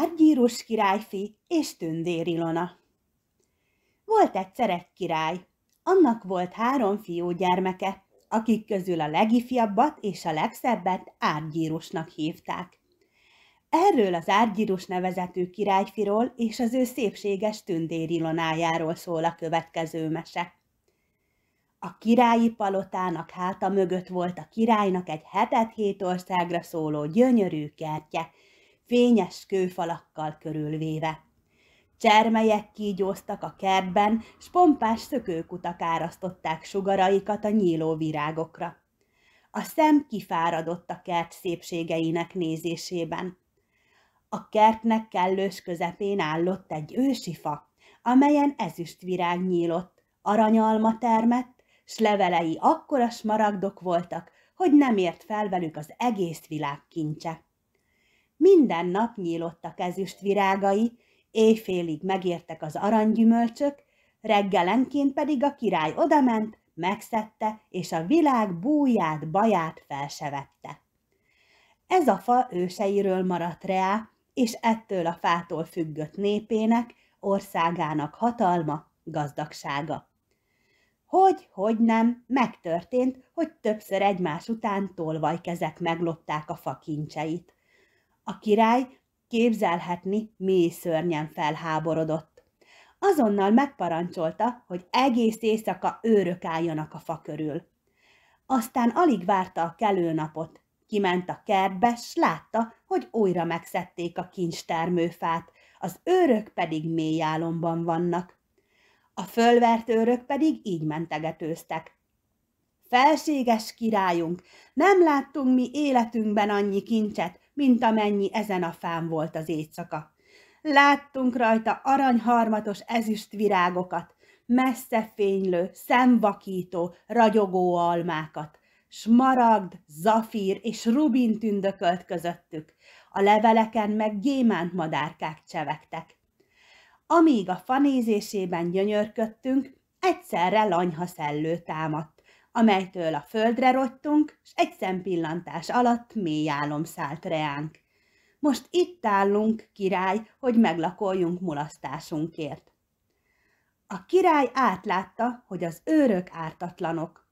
Árgyírus királyfi és Tündér Ilona. Volt egyszer egy király. Annak volt három fiú gyermeke, akik közül a legifjabbat és a legszebbet Árgyírusnak hívták. Erről az Árgyírus nevezetű királyfiról és az ő szépséges Tündér Ilonájáról szól a következő mese. A királyi palotának háta mögött volt a királynak egy hetet-hét országra szóló gyönyörű kertje, fényes kőfalakkal körülvéve. Csermelyek kígyóztak a kertben, s pompás szökőkutak árasztották sugaraikat a nyíló virágokra. A szem kifáradott a kert szépségeinek nézésében. A kertnek kellős közepén állott egy ősi fa, amelyen ezüstvirág nyílott, aranyalma termett, s levelei akkora smaragdok voltak, hogy nem ért fel velük az egész világ kincse. Minden nap nyílottak ezüst virágai, éjfélig megértek az aranygyümölcsök, reggelenként pedig a király odament, megszette, és a világ búját, baját felsevette. Ez a fa őseiről maradt reá, és ettől a fától függött népének, országának hatalma, gazdagsága. Hogy, hogy nem, megtörtént, hogy többször egymás után tolvajkezek meglopták a fakincseit. A király képzelhetni mély szörnyen felháborodott. Azonnal megparancsolta, hogy egész éjszaka őrök álljanak a fa körül. Aztán alig várta a kelő napot, kiment a kertbe, s látta, hogy újra megszedték a kincstármőfát, az őrök pedig mély álomban vannak. A fölvert őrök pedig így mentegetőztek. Felséges királyunk, nem láttunk mi életünkben annyi kincset, mint amennyi ezen a fán volt az éjszaka. Láttunk rajta aranyharmatos ezüst virágokat, messze fénylő, szemvakító, ragyogó almákat. Smaragd, zafír és rubin tündökölt közöttük, a leveleken meg gyémánt madárkák csevegtek. Amíg a fanézésében gyönyörködtünk, egyszerre lanyha szellő támadt amelytől a földre rottunk, s egy szempillantás alatt mély álom szállt reánk. Most itt állunk, király, hogy meglakoljunk mulasztásunkért. A király átlátta, hogy az őrök ártatlanok.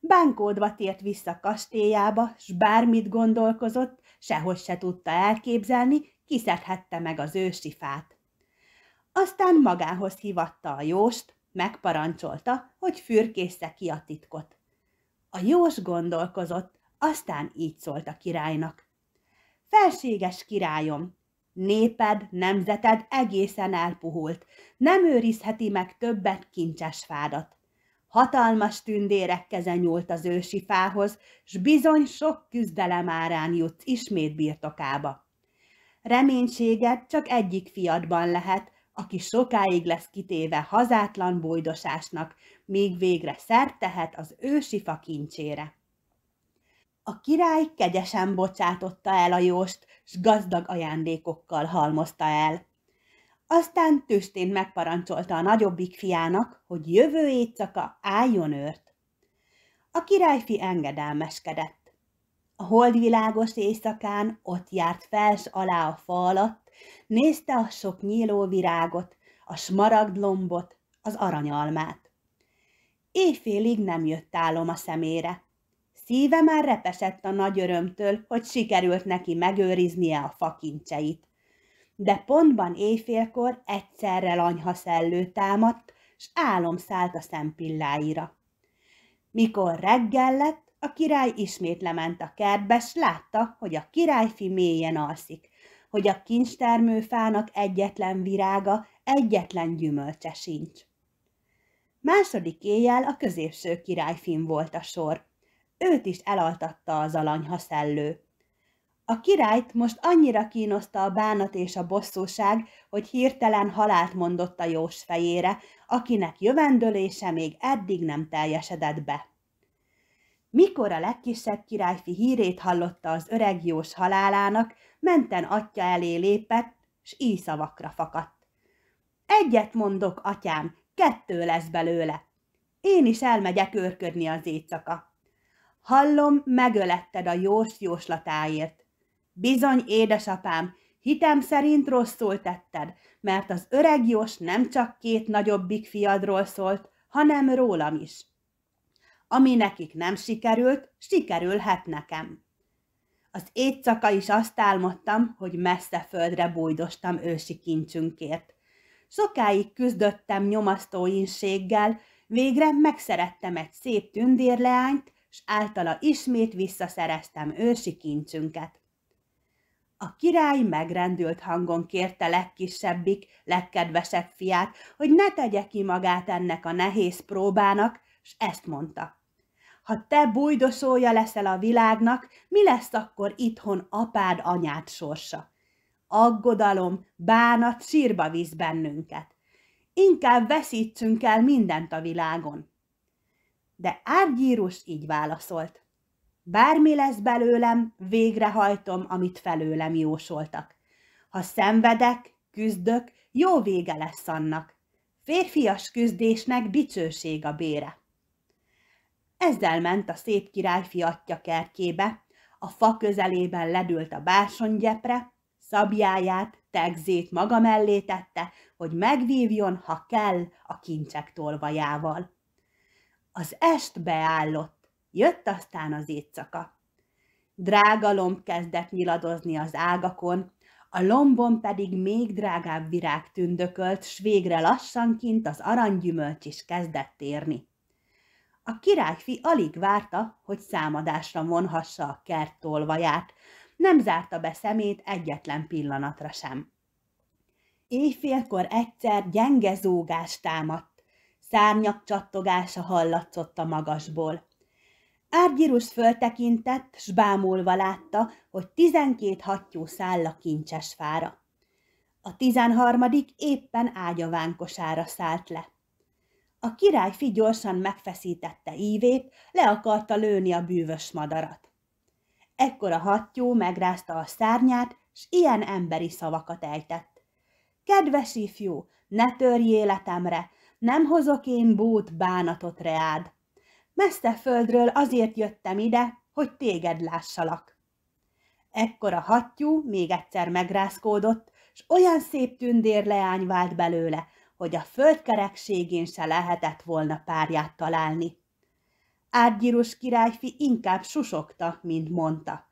Bánkódva tért vissza kastélyába, s bármit gondolkozott, sehogy se tudta elképzelni, kiszedhette meg az ősi fát. Aztán magához hívatta a jóst, megparancsolta, hogy fürkészze ki a titkot. A Jós gondolkozott, aztán így szólt a királynak. Felséges királyom, néped, nemzeted egészen elpuhult, nem őrizheti meg többet kincses fádat. Hatalmas tündérek keze nyúlt az ősi fához, s bizony sok küzdelem árán jutsz ismét birtokába. Reménységed csak egyik fiadban lehet, aki sokáig lesz kitéve hazátlan bojdosásnak." míg végre szert tehet az ősi kincsére. A király kegyesen bocsátotta el a jóst, s gazdag ajándékokkal halmozta el. Aztán tüstén megparancsolta a nagyobbik fiának, hogy jövő éjszaka álljon őrt. A királyfi engedelmeskedett. A holdvilágos éjszakán ott járt fels alá a fa alatt, nézte a sok nyíló virágot, a smaragdlombot, az aranyalmát. Éjfélig nem jött álom a szemére. Szíve már repesett a nagy örömtől, hogy sikerült neki megőriznie a fakincseit. De pontban éjfélkor egyszerre lanyha szellő támadt, s álom szállt a szempilláira. Mikor reggel lett, a király ismét lement a kertbe, s látta, hogy a királyfi mélyen alszik, hogy a kincstermőfának egyetlen virága, egyetlen gyümölcse sincs. Második éjjel a középső királyfin volt a sor. Őt is elaltatta az alanyha szellő. A királyt most annyira kínoszta a bánat és a bosszúság, hogy hirtelen halált mondott a jós fejére, akinek jövendőlése még eddig nem teljesedett be. Mikor a legkisebb királyfi hírét hallotta az öreg jós halálának, menten atya elé lépett, s így szavakra fakadt. Egyet mondok, atyám, kettő lesz belőle. Én is elmegyek őrködni az éjszaka. Hallom, megöletted a jós jóslatáért. Bizony, édesapám, hitem szerint rosszul tetted, mert az öreg jós nem csak két nagyobbik fiadról szólt, hanem rólam is. Ami nekik nem sikerült, sikerülhet nekem. Az éjszaka is azt álmodtam, hogy messze földre bújdostam ősi kincsünkért – Sokáig küzdöttem inséggel, végre megszerettem egy szép tündérleányt, s általa ismét visszaszereztem ősi kincsünket. A király megrendült hangon kérte legkisebbik, legkedvesebb fiát, hogy ne tegye ki magát ennek a nehéz próbának, s ezt mondta. Ha te bújdosója leszel a világnak, mi lesz akkor itthon apád anyád sorsa? aggodalom, bánat sírba visz bennünket. Inkább veszítsünk el mindent a világon. De Árgyírus így válaszolt. Bármi lesz belőlem, végrehajtom, amit felőlem jósoltak. Ha szenvedek, küzdök, jó vége lesz annak. Férfias küzdésnek dicsőség a bére. Ezzel ment a szép királyfi atya kertjébe, a fa közelében ledült a bársonygyepre, szabjáját, tegzét maga mellé tette, hogy megvívjon, ha kell, a kincsek tolvajával. Az est beállott, jött aztán az éjszaka. Drága lomb kezdett nyiladozni az ágakon, a lombon pedig még drágább virág tündökölt, s végre lassanként az aranygyümölcs is kezdett érni. A királyfi alig várta, hogy számadásra vonhassa a kert tolvaját, nem zárta be szemét egyetlen pillanatra sem. Éjfélkor egyszer gyenge zúgás támadt, szárnyak csattogása hallatszott a magasból. Árgyirus föltekintett, s bámulva látta, hogy tizenkét hattyú száll a kincses fára. A tizenharmadik éppen ágyavánkosára szállt le. A király gyorsan megfeszítette ívét, le akarta lőni a bűvös madarat. Ekkor a hattyú megrázta a szárnyát, s ilyen emberi szavakat ejtett. Kedves ifjú, ne törj életemre, nem hozok én bút bánatot reád. Messze földről azért jöttem ide, hogy téged lássalak. Ekkor a hattyú még egyszer megrázkódott, s olyan szép leány vált belőle, hogy a föld kerekségén se lehetett volna párját találni. Árgyíros királyfi inkább susogta, mint mondta.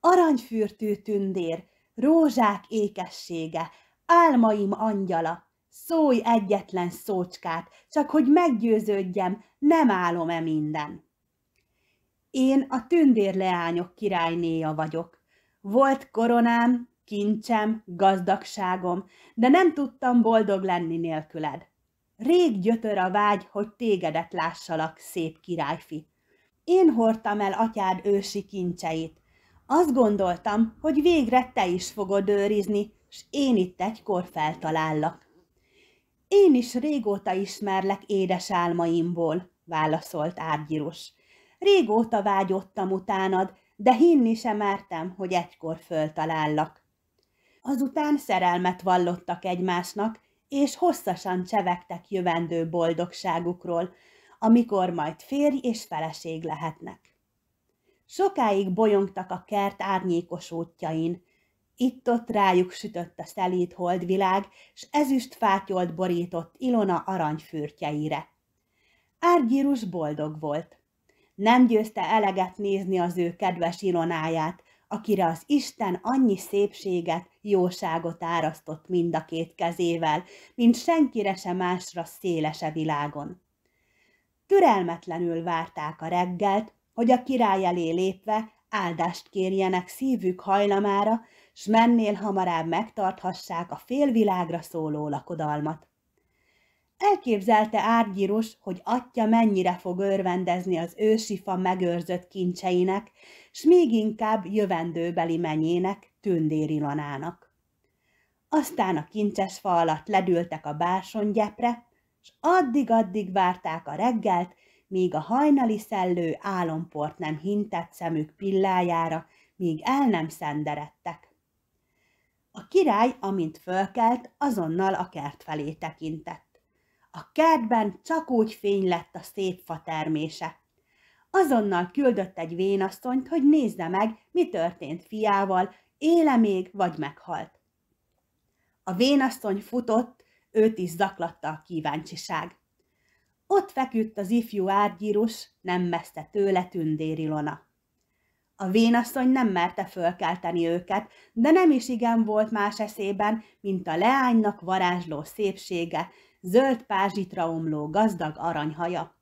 Aranyfürtű tündér, rózsák ékessége, álmaim angyala, szólj egyetlen szócskát, csak hogy meggyőződjem, nem állom-e minden. Én a tündérleányok királynéja vagyok. Volt koronám, kincsem, gazdagságom, de nem tudtam boldog lenni nélküled. Rég gyötör a vágy, hogy tégedet lássalak, szép királyfi. Én hordtam el atyád ősi kincseit. Azt gondoltam, hogy végre te is fogod őrizni, s én itt egykor feltalállak. Én is régóta ismerlek édes álmaimból, válaszolt Árgyirus. Régóta vágyottam utánad, de hinni sem mertem, hogy egykor föltalállak. Azután szerelmet vallottak egymásnak, és hosszasan csevegtek jövendő boldogságukról, amikor majd férj és feleség lehetnek. Sokáig bolyongtak a kert árnyékos útjain. Itt-ott rájuk sütött a szelíd holdvilág, s ezüst fátyolt borított Ilona aranyfürtjeire. Árgyírus boldog volt. Nem győzte eleget nézni az ő kedves Ilonáját, akire az Isten annyi szépséget, jóságot árasztott mind a két kezével, mint senkire se másra szélese világon. Türelmetlenül várták a reggelt, hogy a király elé lépve áldást kérjenek szívük hajlamára, s mennél hamarabb megtarthassák a félvilágra szóló lakodalmat. Elképzelte Árgyíros, hogy atya mennyire fog örvendezni az ősi fa megőrzött kincseinek, s még inkább jövendőbeli menyének, tündéri lanának. Aztán a kincses fa alatt ledültek a bársonygyepre, s addig-addig várták a reggelt, míg a hajnali szellő álomport nem hintett szemük pillájára, míg el nem szenderedtek. A király, amint fölkelt, azonnal a kert felé tekintett. A kertben csak úgy fény lett a szép fa termése. Azonnal küldött egy vénasszonyt, hogy nézze meg, mi történt fiával, éle még, vagy meghalt. A vénasszony futott, őt is zaklatta a kíváncsiság. Ott feküdt az ifjú árgyírus, nem messze tőle tündérilona. A vénasszony nem merte fölkelteni őket, de nem is igen volt más eszében, mint a leánynak varázsló szépsége, zöld pázsitra omló gazdag aranyhaja.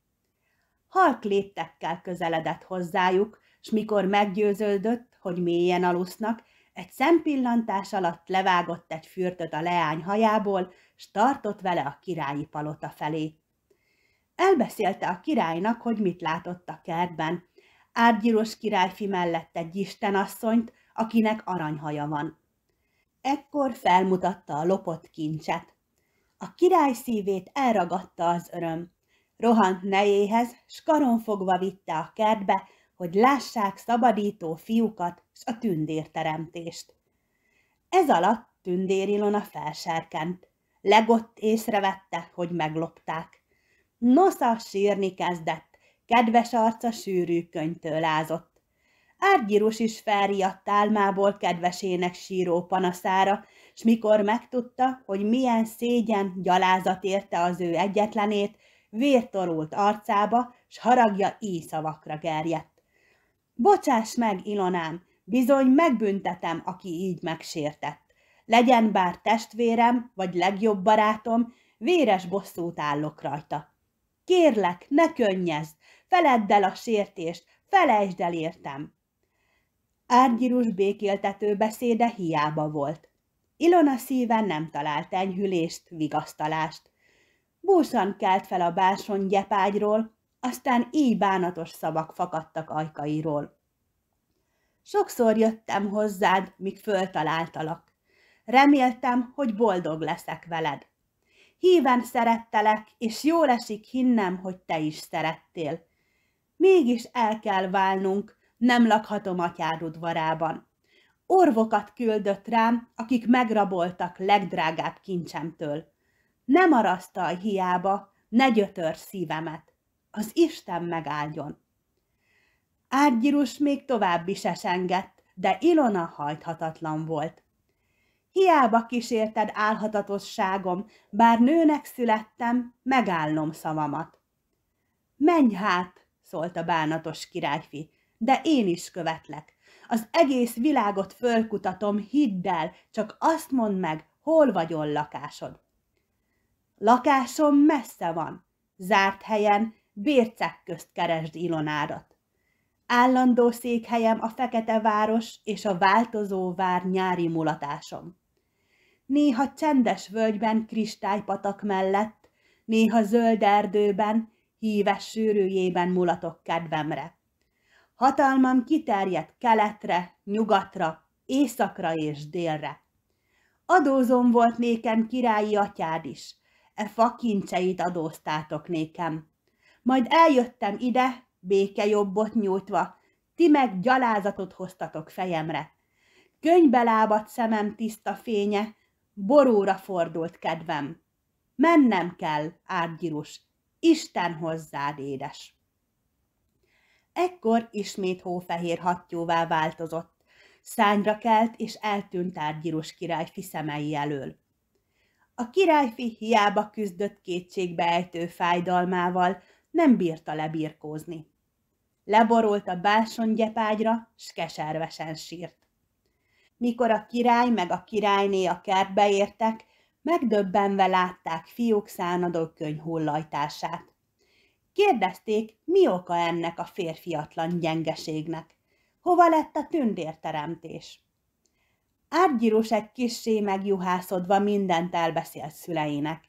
Halk léptekkel közeledett hozzájuk, s mikor meggyőződött, hogy mélyen alusznak, egy szempillantás alatt levágott egy fürtöt a leány hajából, s tartott vele a királyi palota felé. Elbeszélte a királynak, hogy mit látott a kertben. Árgyilós királyfi mellett egy istenasszonyt, akinek aranyhaja van. Ekkor felmutatta a lopott kincset. A király szívét elragadta az öröm. Rohant nejéhez, s karonfogva vitte a kertbe, hogy lássák szabadító fiúkat s a tündérteremtést. Ez alatt tündér Ilona felsárkent. Legott észrevette, hogy meglopták. Nosza sírni kezdett, kedves arca sűrű könyvtől lázott. Árgyírus is felriadt álmából kedvesének síró panaszára, és mikor megtudta, hogy milyen szégyen, gyalázat érte az ő egyetlenét, vértorult arcába, s haragja szavakra gerjedt. Bocsáss meg, Ilonám, bizony megbüntetem, aki így megsértett. Legyen bár testvérem, vagy legjobb barátom, véres bosszút állok rajta. Kérlek, ne könnyezd, feledd el a sértést, felejtsd el értem. Árgyirus békéltető beszéde hiába volt. Ilona szíven nem talált enyhülést, vigasztalást. Búsan kelt fel a bárson gyepágyról, aztán így bánatos szavak fakadtak ajkairól. Sokszor jöttem hozzád, míg föltaláltalak. Reméltem, hogy boldog leszek veled. Híven szerettelek, és jól esik hinnem, hogy te is szerettél. Mégis el kell válnunk, nem lakhatom atyád udvarában orvokat küldött rám, akik megraboltak legdrágább kincsemtől. Nem marasztalj hiába, ne gyötör szívemet. Az Isten megáldjon. Árgyirus még tovább is esengett, de Ilona hajthatatlan volt. Hiába kísérted álhatatosságom, bár nőnek születtem, megállnom szavamat. Menj hát, szólt a bánatos királyfi, de én is követlek. Az egész világot fölkutatom, hidd el, csak azt mondd meg, hol vagyon lakásod. Lakásom messze van, zárt helyen, bércek közt keresd Ilonárat. Állandó székhelyem a fekete város és a változó vár nyári mulatásom. Néha csendes völgyben, kristálypatak mellett, néha zöld erdőben, híves sűrűjében mulatok kedvemre. Hatalmam kiterjedt keletre, nyugatra, északra és délre. Adózom volt nékem királyi atyád is, e fakincseit adóztátok nékem. Majd eljöttem ide, béke jobbot nyújtva, ti meg gyalázatot hoztatok fejemre. Könybe lábadt szemem tiszta fénye, borúra fordult kedvem. Mennem kell, árgyirus, Isten hozzád, édes! Ekkor ismét hófehér hattyúvá változott. Szányra kelt, és eltűnt tárgyirus királyfi szemei elől. A királyfi hiába küzdött kétségbeejtő fájdalmával, nem bírta lebirkózni. Leborult a bársonygyepágyra, s keservesen sírt. Mikor a király meg a királyné a kertbe értek, megdöbbenve látták fiúk szánadó könyhullajtását. Kérdezték, mi oka ennek a férfiatlan gyengeségnek. Hova lett a tündérteremtés? Árgyírus egy kissé megjuhászodva mindent elbeszélt szüleinek.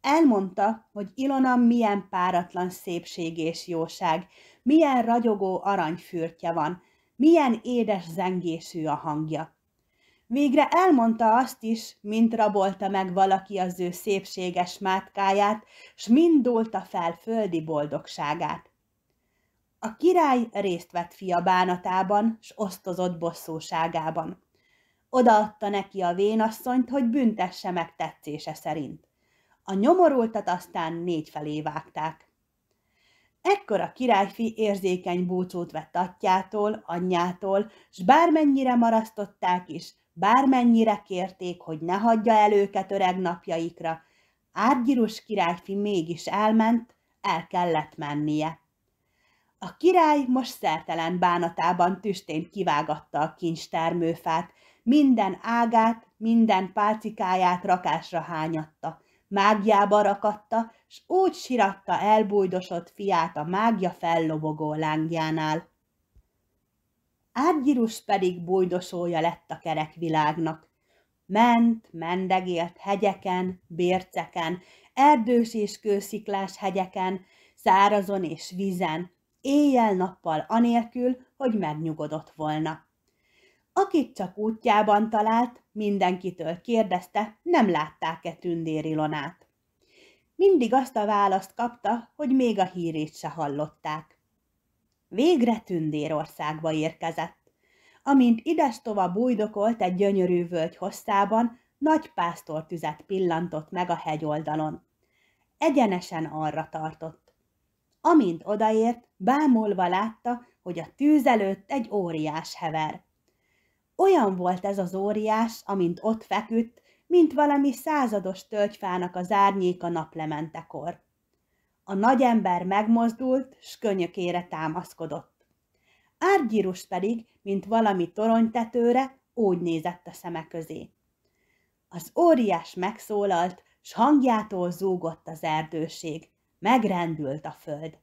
Elmondta, hogy Ilona milyen páratlan szépség és jóság, milyen ragyogó aranyfürtje van, milyen édes zengésű a hangja. Végre elmondta azt is, mint rabolta meg valaki az ő szépséges mátkáját, s mind dúlta fel földi boldogságát. A király részt vett fia bánatában, s osztozott bosszúságában. Odaadta neki a vénasszonyt, hogy büntesse meg tetszése szerint. A nyomorultat aztán négy felé vágták. Ekkor a királyfi érzékeny búcsút vett atyától, anyjától, s bármennyire marasztották is, bármennyire kérték, hogy ne hagyja el őket öreg napjaikra, Árgyirus királyfi mégis elment, el kellett mennie. A király most szertelen bánatában tüstént kivágatta a termőfát, minden ágát, minden pálcikáját rakásra hányatta, mágiába rakatta, s úgy siratta elbújdosott fiát a mágia fellobogó lángjánál. Árgyirus pedig bújdosója lett a kerek világnak. Ment, mendegélt hegyeken, bérceken, erdős és kősziklás hegyeken, szárazon és vízen, éjjel-nappal anélkül, hogy megnyugodott volna. Akit csak útjában talált, mindenkitől kérdezte, nem látták-e tündéri Ilonát. Mindig azt a választ kapta, hogy még a hírét se hallották. Végre Tündérországba érkezett. Amint idestova bújdokolt egy gyönyörű völgy hosszában, nagy pásztortüzet pillantott meg a hegyoldalon. Egyenesen arra tartott. Amint odaért, bámulva látta, hogy a tűz előtt egy óriás hever. Olyan volt ez az óriás, amint ott feküdt, mint valami százados tölgyfának az árnyéka naplementekor. A nagy ember megmozdult, s könyökére támaszkodott. Árgyírus pedig, mint valami toronytetőre, úgy nézett a szeme közé. Az óriás megszólalt, s hangjától zúgott az erdőség. Megrendült a föld.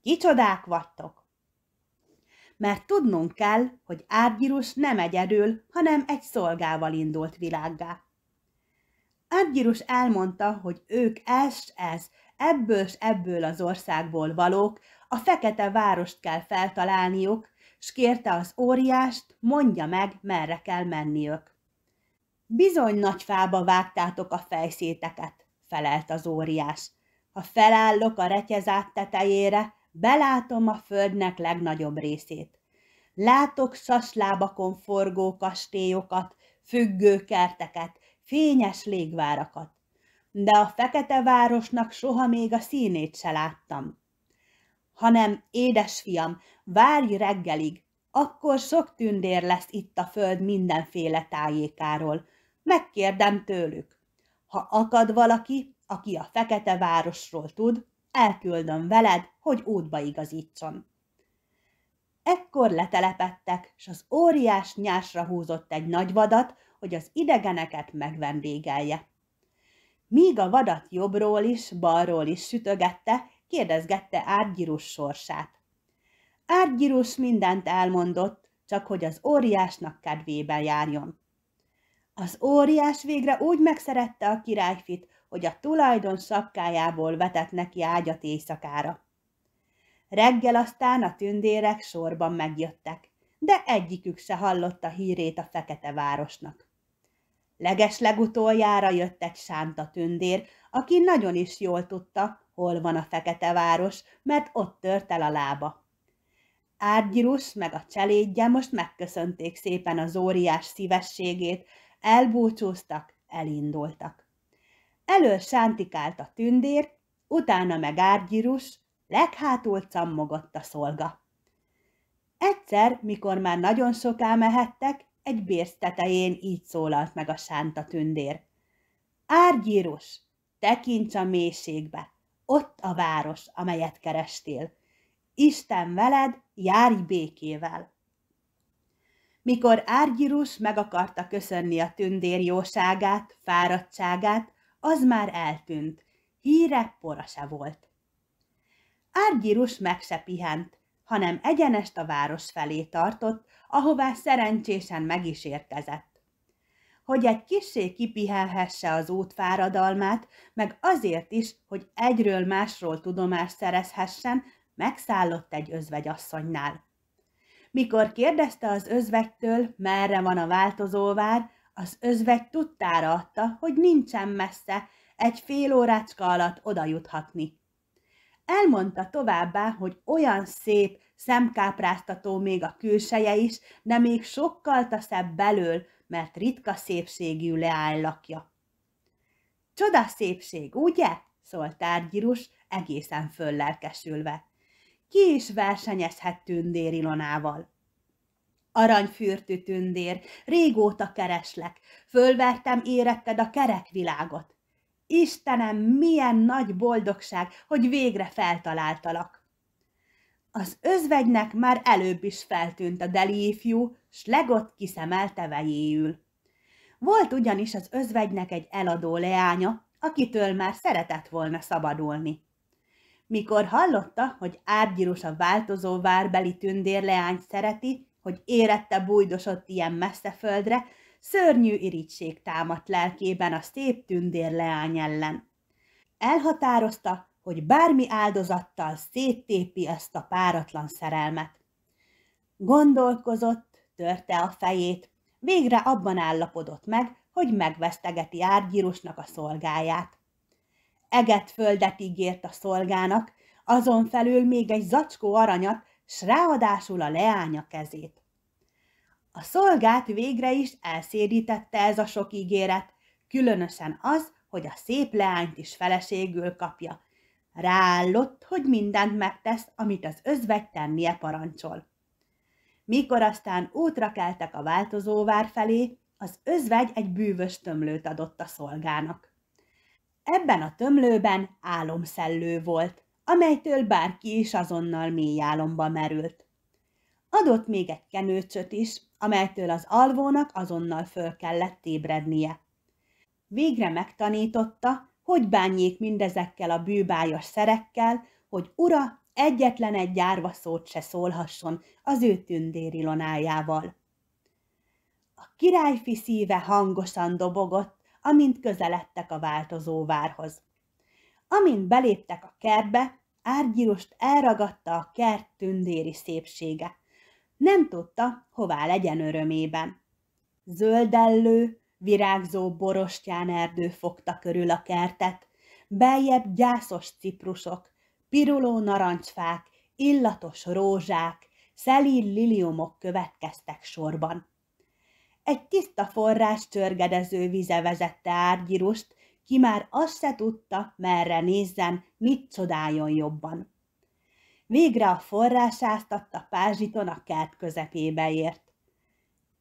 Kicsodák vagytok? Mert tudnunk kell, hogy Árgyírus nem egyedül, hanem egy szolgával indult világgá. Árgyírus elmondta, hogy ők ez, ez, ebből s ebből az országból valók, a fekete várost kell feltalálniuk, s kérte az óriást, mondja meg, merre kell menniük. Bizony nagy fába vágtátok a fejszéteket, felelt az óriás. Ha felállok a retyezát tetejére, belátom a földnek legnagyobb részét. Látok saslábakon forgó kastélyokat, függő kerteket, fényes légvárakat de a fekete városnak soha még a színét se láttam. Hanem, fiam, várj reggelig, akkor sok tündér lesz itt a föld mindenféle tájékáról. Megkérdem tőlük. Ha akad valaki, aki a fekete városról tud, elküldöm veled, hogy útba igazítson. Ekkor letelepettek, s az óriás nyásra húzott egy nagy vadat, hogy az idegeneket megvendégelje. Míg a vadat jobbról is, balról is sütögette, kérdezgette Árgyirus sorsát. Árgyirus mindent elmondott, csak hogy az óriásnak kedvében járjon. Az óriás végre úgy megszerette a királyfit, hogy a tulajdon sapkájából vetett neki ágyat éjszakára. Reggel aztán a tündérek sorban megjöttek, de egyikük se hallotta hírét a fekete városnak. Legeslegutoljára jött egy sánta tündér, aki nagyon is jól tudta, hol van a fekete város, mert ott tört el a lába. Árgyirus meg a cselédje most megköszönték szépen az óriás szívességét, elbúcsúztak, elindultak. Elől sántikált a tündér, utána meg árgyirus, leghátul cammogott a szolga. Egyszer, mikor már nagyon soká mehettek, egy bérsz tetején így szólalt meg a sánta tündér. Árgyírus, tekints a mélységbe, ott a város, amelyet kerestél. Isten veled, járj békével! Mikor Árgyírus meg akarta köszönni a tündér jóságát, fáradtságát, az már eltűnt, híre pora se volt. Árgyírus meg se pihent, hanem egyenest a város felé tartott, ahová szerencsésen meg is érkezett. Hogy egy kissé kipihelhesse az út fáradalmát, meg azért is, hogy egyről másról tudomást szerezhessen, megszállott egy özvegyasszonynál. Mikor kérdezte az özvegytől, merre van a változóvár, az özvegy tudtára adta, hogy nincsen messze, egy fél órácska alatt oda juthatni. Elmondta továbbá, hogy olyan szép, szemkápráztató még a külseje is, de még sokkal taszebb belől, mert ritka szépségű leánylakja. Csoda szépség, ugye? szólt tárgyirus, egészen föllelkesülve. Ki is versenyezhet tündér Ilonával? Aranyfürtű tündér, régóta kereslek, fölvertem éretted a kerekvilágot. Istenem, milyen nagy boldogság, hogy végre feltaláltalak. Az özvegynek már előbb is feltűnt a deli ifjú, s legott kiszemelte vejéül. Volt ugyanis az özvegynek egy eladó leánya, akitől már szeretett volna szabadulni. Mikor hallotta, hogy Árgyirus a változó várbeli tündérleányt szereti, hogy érette bújdosott ilyen messze földre, Szörnyű irigység támadt lelkében a szép tündér leány ellen. Elhatározta, hogy bármi áldozattal széttépi ezt a páratlan szerelmet. Gondolkozott, törte a fejét, végre abban állapodott meg, hogy megvesztegeti árgyírusnak a szolgáját. Eget földet ígért a szolgának, azon felül még egy zacskó aranyat, s ráadásul a leánya kezét. A szolgát végre is elszédítette ez a sok ígéret, különösen az, hogy a szép leányt is feleségül kapja. Ráállott, hogy mindent megtesz, amit az özvegy tennie parancsol. Mikor aztán útra keltek a változóvár felé, az özvegy egy bűvös tömlőt adott a szolgának. Ebben a tömlőben álomszellő volt, amelytől bárki is azonnal mély álomba merült. Adott még egy kenőcöt is, amelytől az alvónak azonnal föl kellett ébrednie. Végre megtanította, hogy bánjék mindezekkel a bűbájos szerekkel, hogy ura egyetlen egy gyárva szót se szólhasson az ő tündérilonájával. A királyfi szíve hangosan dobogott, amint közeledtek a változó várhoz. Amint beléptek a kertbe, Árgyirust elragadta a kert tündéri szépsége. Nem tudta, hová legyen örömében. Zöldellő, virágzó borostyán erdő fogta körül a kertet, beljebb gyászos ciprusok, piruló narancsfák, illatos rózsák, szelíd liliumok következtek sorban. Egy tiszta forrás csörgedező vize vezette árgyirust, ki már azt se tudta, merre nézzen, mit csodáljon jobban végre a a pázsiton a kert közepébe ért.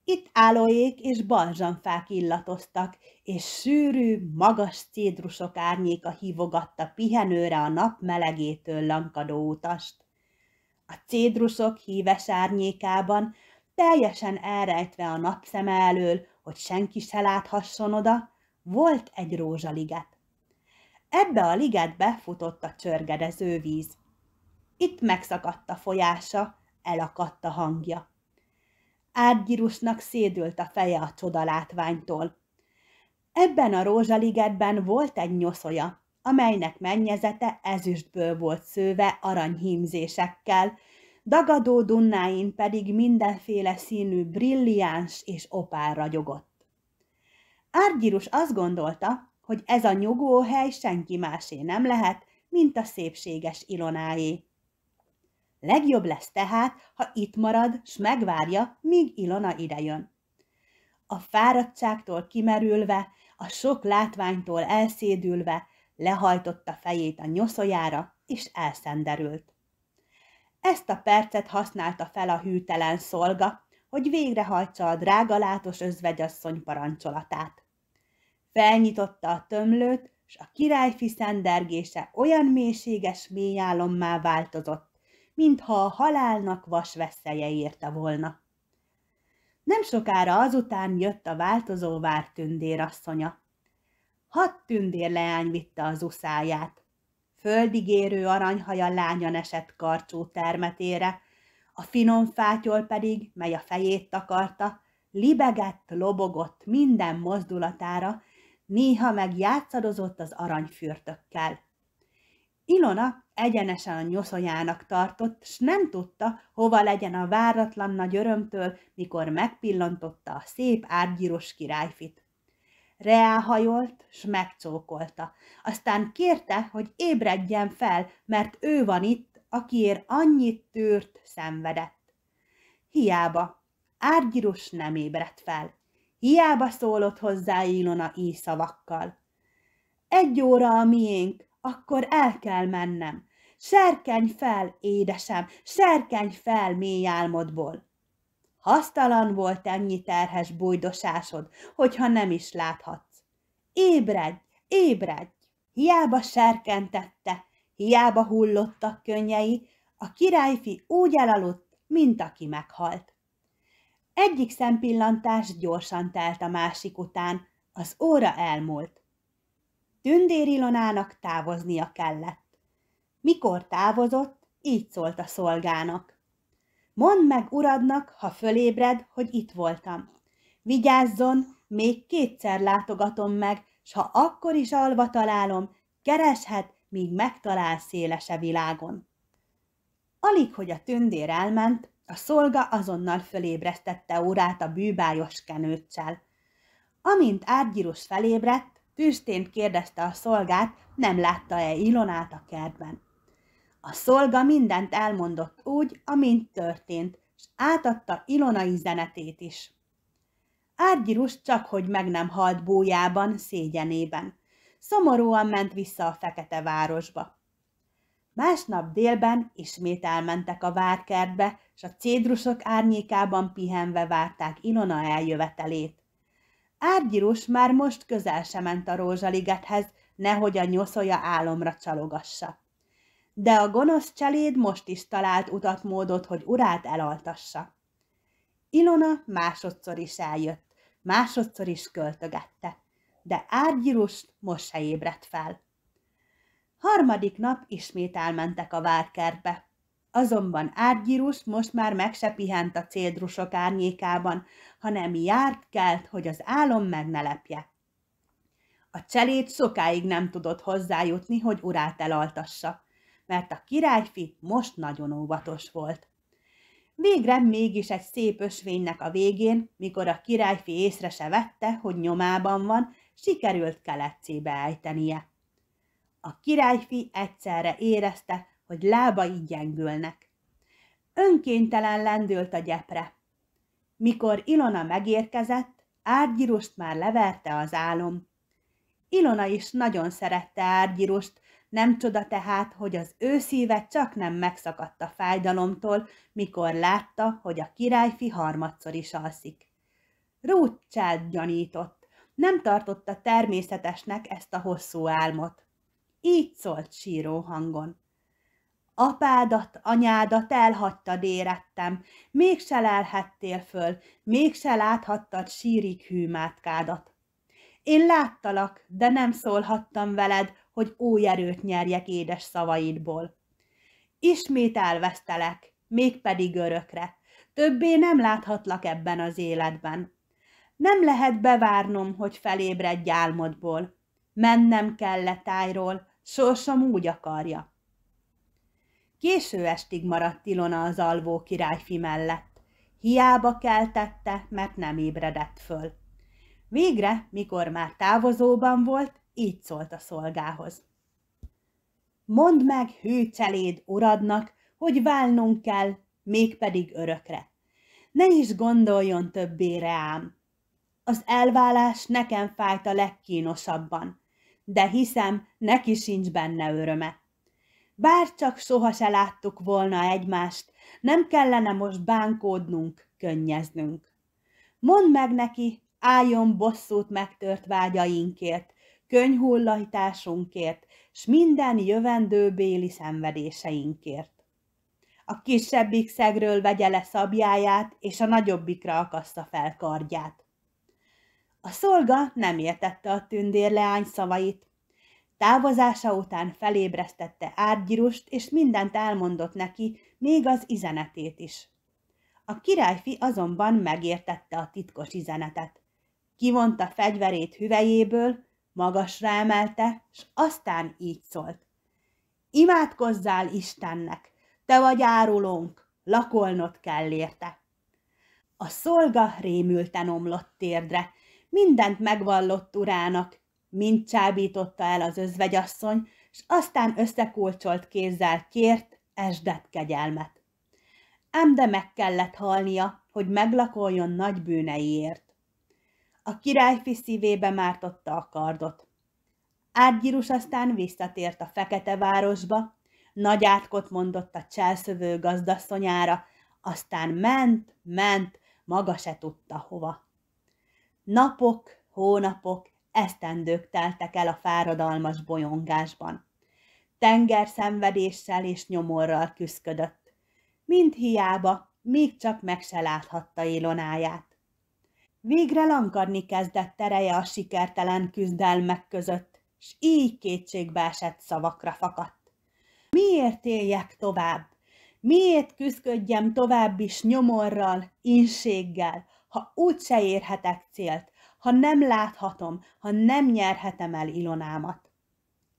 Itt álóék és balzsamfák illatoztak, és sűrű, magas cédrusok árnyéka hívogatta pihenőre a nap melegétől lankadó utast. A cédrusok híves árnyékában, teljesen elrejtve a napszem elől, hogy senki se láthasson oda, volt egy rózsaliget. Ebbe a ligetbe futott a csörgedező víz. Itt megszakadt a folyása, elakadt a hangja. Árgyirusnak szédült a feje a csodalátványtól. Ebben a rózsaligetben volt egy nyoszoja, amelynek mennyezete ezüstből volt szőve aranyhímzésekkel, dagadó dunnáin pedig mindenféle színű brilliáns és opál ragyogott. Árgyirus azt gondolta, hogy ez a nyugóhely senki másé nem lehet, mint a szépséges Ilonáé. Legjobb lesz tehát, ha itt marad, s megvárja, míg Ilona idejön. A fáradtságtól kimerülve, a sok látványtól elszédülve, lehajtotta fejét a nyoszójára, és elszenderült. Ezt a percet használta fel a hűtelen szolga, hogy végrehajtsa a drágalátos özvegyasszony parancsolatát. Felnyitotta a tömlőt, s a királyfi szendergése olyan mélységes mélyálommá változott, mintha a halálnak vas vesszeje érte volna. Nem sokára azután jött a változó vár tündérasszonya. Hat tündér leány vitte az uszáját. Földigérő aranyhaja lányan esett karcsú termetére, a finom fátyol pedig, mely a fejét takarta, libegett, lobogott minden mozdulatára, néha meg játszadozott az aranyfürtökkel. Ilona egyenesen a nyoszonyának tartott, s nem tudta, hova legyen a váratlan nagy örömtől, mikor megpillantotta a szép árgyíros királyfit. Reáhajolt, s megcsókolta. Aztán kérte, hogy ébredjen fel, mert ő van itt, akiért annyit tűrt, szenvedett. Hiába, Árgyíros nem ébredt fel. Hiába szólott hozzá Ilona íj szavakkal. Egy óra a miénk, akkor el kell mennem. Serkenj fel, édesem, serkenj fel mély álmodból! Hasztalan volt ennyi terhes bújdosásod, hogyha nem is láthatsz. Ébredj, ébredj! Hiába serkentette, hiába hullottak könnyei, a királyfi úgy elaludt, mint aki meghalt. Egyik szempillantás gyorsan telt a másik után, az óra elmúlt. Tündér Ilonának távoznia kellett. Mikor távozott, így szólt a szolgának. Mondd meg uradnak, ha fölébred, hogy itt voltam. Vigyázzon, még kétszer látogatom meg, s ha akkor is alva találom, kereshet, míg megtalál szélese világon. Alig, hogy a tündér elment, a szolga azonnal fölébresztette órát a bűbájos kenőccsel. Amint Árgyirus felébredt, tűztént kérdezte a szolgát, nem látta-e Ilonát a kertben. A szolga mindent elmondott úgy, amint történt, és átadta Ilona üzenetét is. Árgyirus csak hogy meg nem halt bójában, szégyenében. Szomorúan ment vissza a fekete városba. Másnap délben ismét elmentek a várkertbe, és a cédrusok árnyékában pihenve várták Ilona eljövetelét. Árgyirus már most közel sem ment a rózsaligethez, nehogy a nyoszolja álomra csalogassa de a gonosz cseléd most is talált utatmódot, hogy urát elaltassa. Ilona másodszor is eljött, másodszor is költögette, de Árgyirust most se ébredt fel. Harmadik nap ismét elmentek a várkertbe. Azonban Árgyirus most már meg se pihent a cédrusok árnyékában, hanem járt kelt, hogy az álom meg ne lepje. A cseléd sokáig nem tudott hozzájutni, hogy urát elaltassa mert a királyfi most nagyon óvatos volt. Végre mégis egy szép ösvénynek a végén, mikor a királyfi észre se vette, hogy nyomában van, sikerült keletcébe ejtenie. A királyfi egyszerre érezte, hogy lábai gyengülnek. Önkéntelen lendült a gyepre. Mikor Ilona megérkezett, Árgyirust már leverte az álom. Ilona is nagyon szerette Árgyirust, nem csoda tehát, hogy az ő szíve csak nem megszakadt a fájdalomtól, mikor látta, hogy a királyfi harmadszor is alszik. Rúccsát gyanított. Nem tartotta természetesnek ezt a hosszú álmot. Így szólt síró hangon. Apádat, anyádat elhagytad érettem, mégse lelhettél föl, mégse láthattad sírik hűmátkádat. Én láttalak, de nem szólhattam veled, hogy új erőt nyerjek édes szavaidból. Ismét elvesztelek, mégpedig örökre. Többé nem láthatlak ebben az életben. Nem lehet bevárnom, hogy felébredj álmodból. Mennem kell tájról, sorsom úgy akarja. Késő estig maradt Ilona az alvó királyfi mellett. Hiába keltette, mert nem ébredett föl. Végre, mikor már távozóban volt, így szólt a szolgához. Mondd meg cseléd uradnak, hogy válnunk kell, mégpedig örökre. Ne is gondoljon többé rám. Az elválás nekem fájt a legkínosabban, de hiszem, neki sincs benne öröme. Bár csak soha se láttuk volna egymást, nem kellene most bánkódnunk, könnyeznünk. Mondd meg neki, álljon bosszút megtört vágyainkért, könyhullajtásunkért, s minden béli szenvedéseinkért. A kisebbik szegről vegye le szabjáját, és a nagyobbikra akassza fel kardját. A szolga nem értette a tündérleány szavait. Távozása után felébresztette árgyirust, és mindent elmondott neki, még az izenetét is. A királyfi azonban megértette a titkos izenetet. Kivonta fegyverét hüvejéből, magasra emelte, s aztán így szólt. Imádkozzál Istennek, te vagy árulónk, lakolnod kell érte. A szolga rémülten omlott térdre, mindent megvallott urának, mind csábította el az özvegyasszony, s aztán összekulcsolt kézzel kért, esdet kegyelmet. Ám de meg kellett halnia, hogy meglakoljon nagy bűneiért. A királyfi szívébe mártotta a kardot. Árgyírus aztán visszatért a fekete városba, nagy átkot mondott a cselszövő gazdasszonyára, aztán ment, ment, maga se tudta hova. Napok, hónapok, esztendők teltek el a fáradalmas bolyongásban. Tenger szenvedéssel és nyomorral küszködött. Mind hiába, még csak meg se láthatta Élonáját. Végre lankadni kezdett tereje a sikertelen küzdelmek között, s így kétségbe esett szavakra fakadt. Miért éljek tovább? Miért küzdködjem tovább is nyomorral, inséggel, ha se érhetek célt, ha nem láthatom, ha nem nyerhetem el Ilonámat?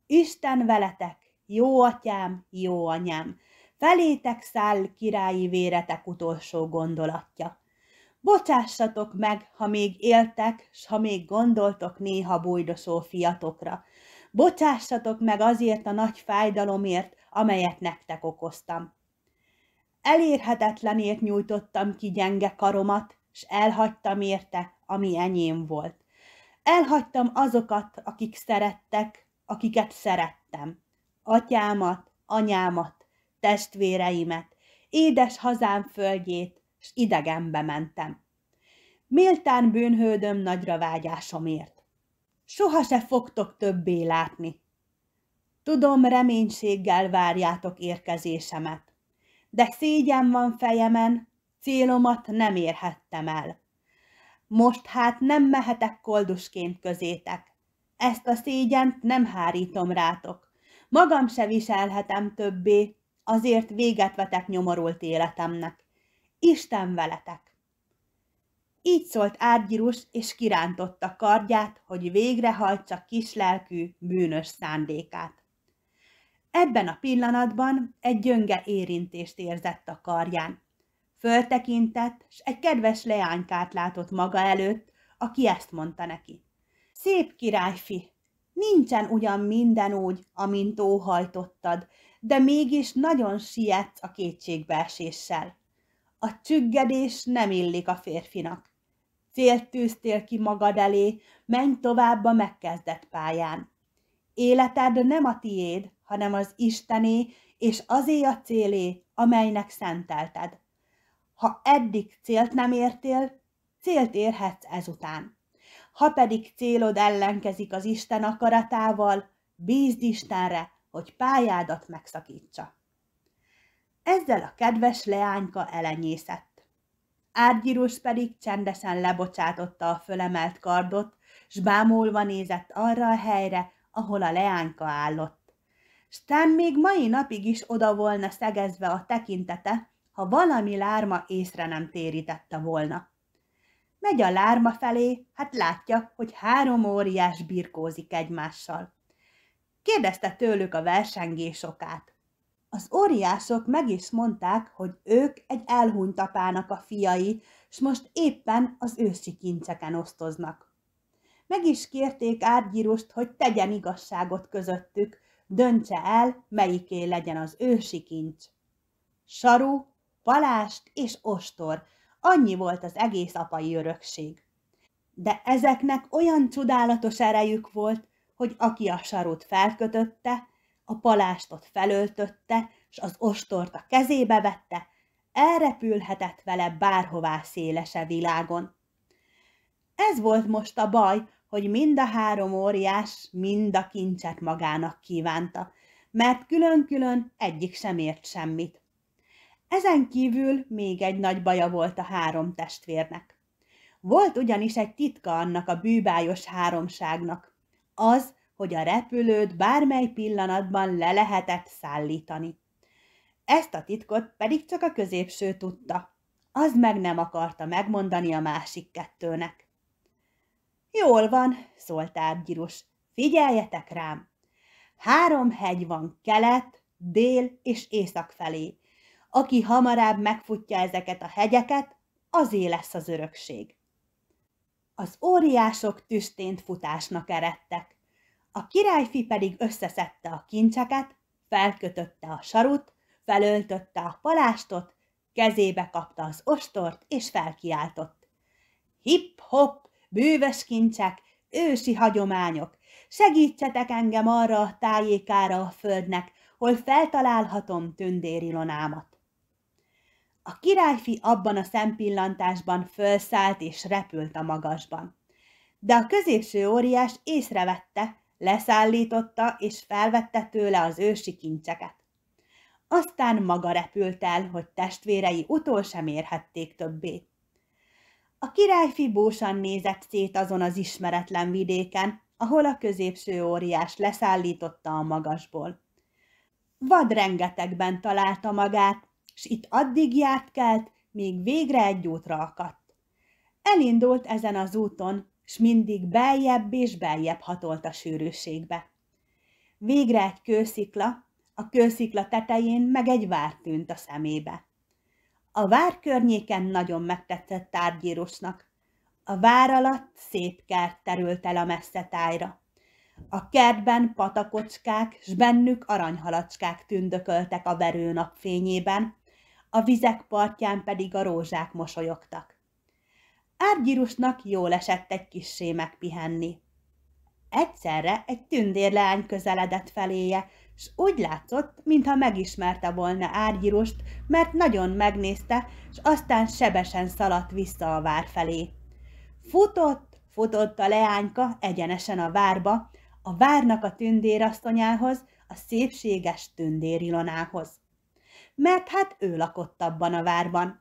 Isten veletek, jó atyám, jó anyám, felétek száll királyi véretek utolsó gondolatja. Bocsássatok meg, ha még éltek, s ha még gondoltok néha bújdosó fiatokra. Bocsássatok meg azért a nagy fájdalomért, amelyet nektek okoztam. Elérhetetlenért nyújtottam ki gyenge karomat, s elhagytam érte, ami enyém volt. Elhagytam azokat, akik szerettek, akiket szerettem. Atyámat, anyámat, testvéreimet, édes hazám földjét, s idegenbe mentem. Méltán bűnhődöm nagyra vágyásomért. Soha se fogtok többé látni. Tudom, reménységgel várjátok érkezésemet, de szégyen van fejemen, célomat nem érhettem el. Most hát nem mehetek koldusként közétek. Ezt a szégyent nem hárítom rátok. Magam se viselhetem többé, azért véget vetek nyomorult életemnek. Isten veletek! Így szólt Árgyirus, és kirántotta kardját, hogy végrehajtsa kislelkű, bűnös szándékát. Ebben a pillanatban egy gyönge érintést érzett a karján. Föltekintett, s egy kedves leánykát látott maga előtt, aki ezt mondta neki. Szép királyfi, nincsen ugyan minden úgy, amint óhajtottad, de mégis nagyon sietsz a kétségbeeséssel. A csüggedés nem illik a férfinak. Célt tűztél ki magad elé, menj tovább a megkezdett pályán. Életed nem a tiéd, hanem az Istené, és azé a célé, amelynek szentelted. Ha eddig célt nem értél, célt érhetsz ezután. Ha pedig célod ellenkezik az Isten akaratával, bízd Istenre, hogy pályádat megszakítsa. Ezzel a kedves leányka elenyészett. Árgyírus pedig csendesen lebocsátotta a fölemelt kardot, s bámulva nézett arra a helyre, ahol a leányka állott. Stán még mai napig is oda volna szegezve a tekintete, ha valami lárma észre nem térítette volna. Megy a lárma felé, hát látja, hogy három óriás birkózik egymással. Kérdezte tőlük a versengés okát. Az óriások meg is mondták, hogy ők egy elhunyt apának a fiai, s most éppen az ősi kincseken osztoznak. Meg is kérték Árgyirust, hogy tegyen igazságot közöttük, döntse el, melyiké legyen az ősi kincs. Saru, palást és ostor, annyi volt az egész apai örökség. De ezeknek olyan csodálatos erejük volt, hogy aki a sarut felkötötte, a palástot felöltötte, s az ostort a kezébe vette, elrepülhetett vele bárhová szélese világon. Ez volt most a baj, hogy mind a három óriás mind a kincset magának kívánta, mert külön-külön egyik sem ért semmit. Ezen kívül még egy nagy baja volt a három testvérnek. Volt ugyanis egy titka annak a bűbájos háromságnak. Az, hogy a repülőt bármely pillanatban le lehetett szállítani. Ezt a titkot pedig csak a középső tudta. Az meg nem akarta megmondani a másik kettőnek. Jól van, szólt Ábgyirus, figyeljetek rám. Három hegy van kelet, dél és észak felé. Aki hamarabb megfutja ezeket a hegyeket, azé lesz az örökség. Az óriások tüstént futásnak eredtek. A királyfi pedig összeszedte a kincseket, felkötötte a sarut, felöltötte a palástot, kezébe kapta az ostort, és felkiáltott. Hip-hop, bűvös kincsek, ősi hagyományok, segítsetek engem arra a tájékára a földnek, hol feltalálhatom tündérilonámat. A királyfi abban a szempillantásban fölszállt és repült a magasban. De a középső óriás észrevette, leszállította és felvette tőle az ősi kincseket. Aztán maga repült el, hogy testvérei utol sem érhették többé. A királyfi bósan nézett szét azon az ismeretlen vidéken, ahol a középső óriás leszállította a magasból. Vad rengetegben találta magát, s itt addig járt kelt, míg végre egy útra akadt. Elindult ezen az úton, s mindig beljebb és beljebb hatolt a sűrűségbe. Végre egy kőszikla, a kőszikla tetején meg egy vár tűnt a szemébe. A vár környéken nagyon megtetszett tárgyírosnak. A vár alatt szép kert terült el a messze tájra. A kertben patakocskák, s bennük aranyhalacskák tündököltek a verő napfényében, a vizek partján pedig a rózsák mosolyogtak. Árgyírusnak jól esett egy kissé megpihenni. Egyszerre egy tündérleány közeledett feléje, s úgy látszott, mintha megismerte volna Árgyírust, mert nagyon megnézte, s aztán sebesen szaladt vissza a vár felé. Futott, futott a leányka egyenesen a várba, a várnak a tündérasszonyához, a szépséges tündérilonához. Mert hát ő lakott abban a várban,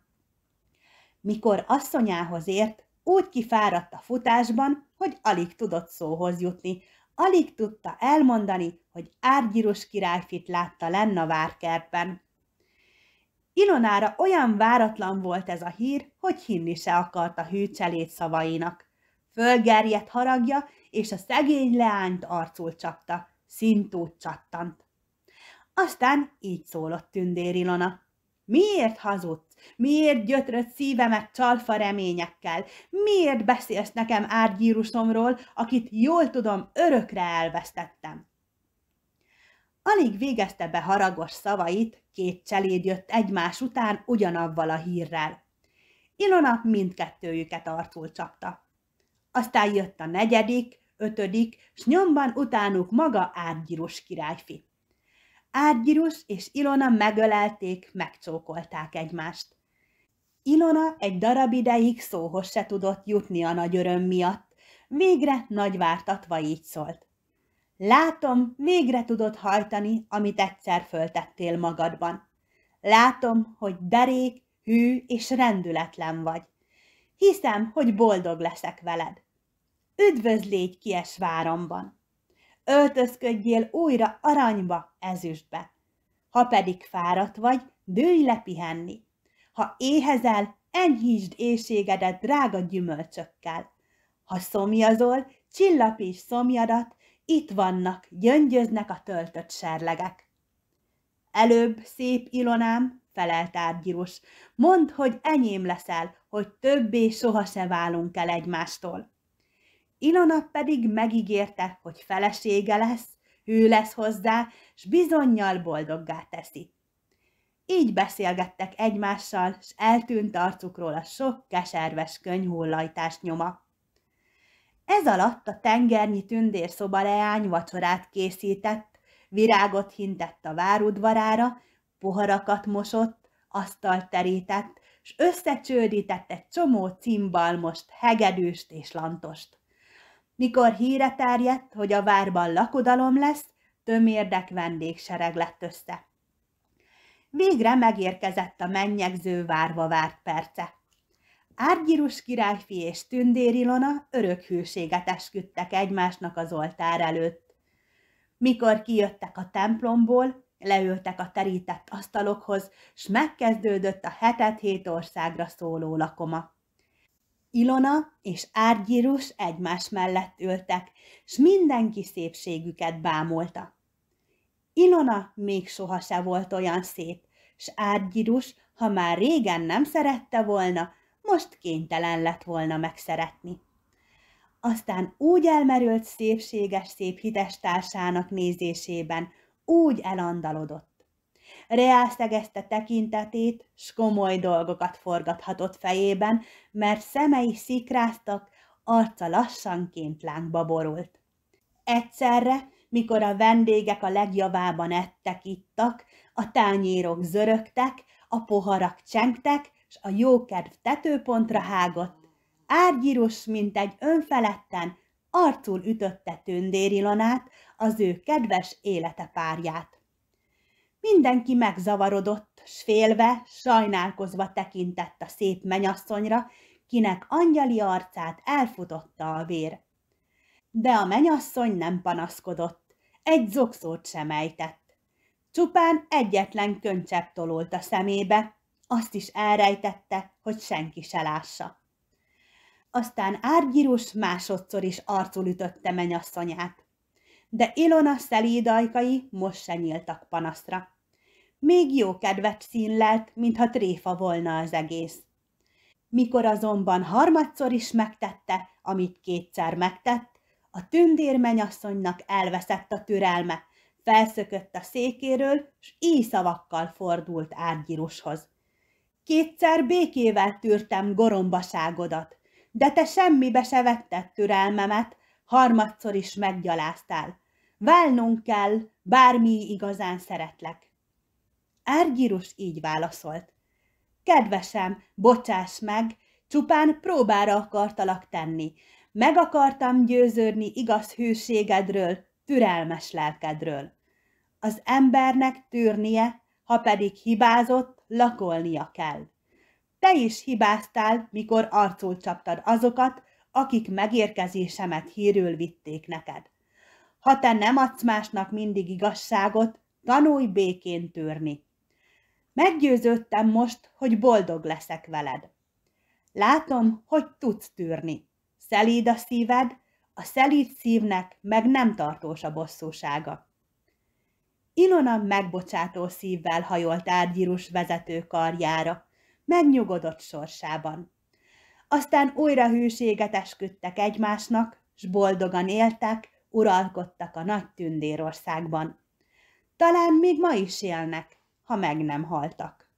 mikor asszonyához ért, úgy kifáradt a futásban, hogy alig tudott szóhoz jutni, alig tudta elmondani, hogy árgyirus királyfit látta lenn a várkertben. Ilonára olyan váratlan volt ez a hír, hogy hinni se akart a hűcselét szavainak. Fölgerjedt haragja, és a szegény leányt arcul csapta, szintút csattant. Aztán így szólott Tündér Ilona. Miért hazudsz? Miért gyötröd szívemet csalfa reményekkel? Miért beszélsz nekem árgyírusomról, akit jól tudom, örökre elvesztettem? Alig végezte be haragos szavait, két cseléd jött egymás után ugyanavval a hírrel. Ilona mindkettőjüket arcul csapta. Aztán jött a negyedik, ötödik, s nyomban utánuk maga árgyírus királyfi. Árgyirus és Ilona megölelték, megcsókolták egymást. Ilona egy darab ideig szóhoz se tudott jutni a nagy öröm miatt. Végre nagyvártatva így szólt. Látom, végre tudod hajtani, amit egyszer föltettél magadban. Látom, hogy derék, hű és rendületlen vagy. Hiszem, hogy boldog leszek veled. Üdvözlégy kies váromban! öltözködjél újra aranyba, ezüstbe. Ha pedig fáradt vagy, dőj le pihenni. Ha éhezel, enyhítsd éjségedet drága gyümölcsökkel. Ha szomjazol, csillapíts szomjadat, itt vannak, gyöngyöznek a töltött serlegek. Előbb, szép Ilonám, felelt Árgyirus, mondd, hogy enyém leszel, hogy többé soha se válunk el egymástól. Ilona pedig megígérte, hogy felesége lesz, ő lesz hozzá, s bizonyal boldoggá teszi. Így beszélgettek egymással, s eltűnt arcukról a sok keserves könyhullajtás nyoma. Ez alatt a tengernyi tündér szobaleány vacsorát készített, virágot hintett a várudvarára, poharakat mosott, asztalt terített, s összecsődített egy csomó cimbalmost, hegedűst és lantost. Mikor híre terjedt, hogy a várban lakodalom lesz, tömérdek vendégsereg lett össze. Végre megérkezett a mennyegző várva várt perce. Árgyirus királyfi és Tündér Ilona örök hűséget esküdtek egymásnak az oltár előtt. Mikor kijöttek a templomból, leültek a terített asztalokhoz, s megkezdődött a hetet hét országra szóló lakoma. Ilona és Árgyírus egymás mellett ültek, s mindenki szépségüket bámulta. Ilona még soha se volt olyan szép, s Árgyírus, ha már régen nem szerette volna, most kénytelen lett volna megszeretni. Aztán úgy elmerült szépséges, szép hites társának nézésében, úgy elandalodott, reászegezte tekintetét, s komoly dolgokat forgathatott fejében, mert szemei szikráztak, arca lassanként lángba borult. Egyszerre, mikor a vendégek a legjavában ettek-ittak, a tányérok zörögtek, a poharak csengtek, s a jókedv tetőpontra hágott, árgyirus, mint egy önfeletten, arcul ütötte tündérilonát, az ő kedves élete párját. Mindenki megzavarodott, s félve, sajnálkozva tekintett a szép menyasszonyra, kinek angyali arcát elfutotta a vér. De a menyasszony nem panaszkodott, egy zokszót sem ejtett. Csupán egyetlen köncsebb tolult a szemébe, azt is elrejtette, hogy senki se lássa. Aztán Árgyirus másodszor is arcul ütötte menyasszonyát de Ilona szelídajkai most se nyíltak panaszra. Még jó kedvet lett, mintha tréfa volna az egész. Mikor azonban harmadszor is megtette, amit kétszer megtett, a tündérmenyasszonynak elveszett a türelme, felszökött a székéről, s szavakkal fordult árgyirushoz. Kétszer békével tűrtem gorombaságodat, de te semmibe se vetted türelmemet, harmadszor is meggyaláztál. Válnunk kell, bármi igazán szeretlek. Árgyirus így válaszolt. Kedvesem, bocsáss meg, csupán próbára akartalak tenni. Meg akartam győződni igaz hűségedről, türelmes lelkedről. Az embernek tűrnie, ha pedig hibázott, lakolnia kell. Te is hibáztál, mikor arcul csaptad azokat, akik megérkezésemet hírül vitték neked. Ha te nem adsz másnak mindig igazságot, tanulj békén tűrni. Meggyőződtem most, hogy boldog leszek veled. Látom, hogy tudsz tűrni. Szelíd a szíved, a szelíd szívnek meg nem tartós a bosszúsága. Ilona megbocsátó szívvel hajolt átgyírus vezető karjára, megnyugodott sorsában aztán újra hűséget esküdtek egymásnak, s boldogan éltek, uralkodtak a nagy tündérországban. Talán még ma is élnek, ha meg nem haltak.